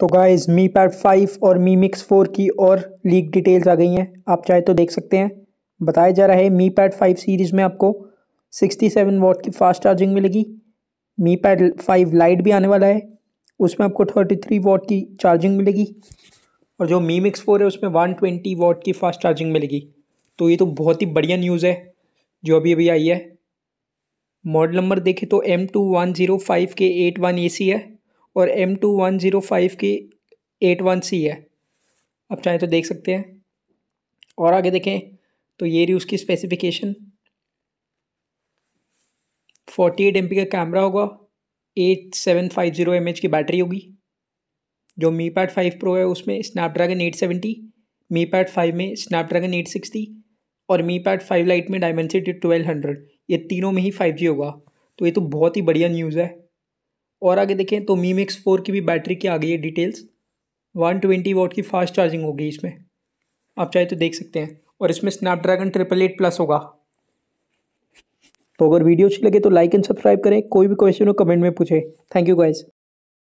तो गाइस मी Pad five और मी Mix four की और लीक डिटेल्स आ गई हैं आप चाहे तो देख सकते हैं बताया जा रहा है मी पैड फाइव सीरीज़ में आपको सिक्सटी सेवन वॉट की फास्ट चार्जिंग मिलेगी मी पैड फाइव लाइट भी आने वाला है उसमें आपको थर्टी थ्री वॉट की चार्जिंग मिलेगी और जो मी मिक्स फोर है उसमें वन ट्वेंटी वॉट की फास्ट चार्जिंग मिलेगी तो ये तो बहुत ही बढ़िया न्यूज़ है जो अभी अभी आई है मॉडल नंबर देखें तो M two one zero five K eight one A C है और M two one zero five K eight one C है आप चाहें तो देख सकते हैं और आगे देखें तो ये रही उसकी स्पेसिफिकेशन फोर्टी एट एम का कैमरा होगा eight seven five zero M की बैटरी होगी जो मी पैड फाइव प्रो है उसमें Snapdragon eight seventy Mi Pad five में स्नैपड्रैगन एट सिक्सटी और मी पैड फाइव लाइट में डायमेंसिटी ट्वेल्व हंड्रेड ये तीनों में ही फाइव जी होगा तो ये तो बहुत ही बढ़िया न्यूज़ है और आगे देखें तो मी मिक्स फोर की भी बैटरी की आ गई है डिटेल्स वन ट्वेंटी वोट की फास्ट चार्जिंग होगी इसमें आप चाहे तो देख सकते हैं और इसमें स्नैपड्रैगन ट्रिपल एट प्लस होगा तो अगर वीडियो अच्छी लगे तो लाइक एंड सब्सक्राइब करें कोई भी क्वेश्चन हो कमेंट में पूछें थैंक यू गाइज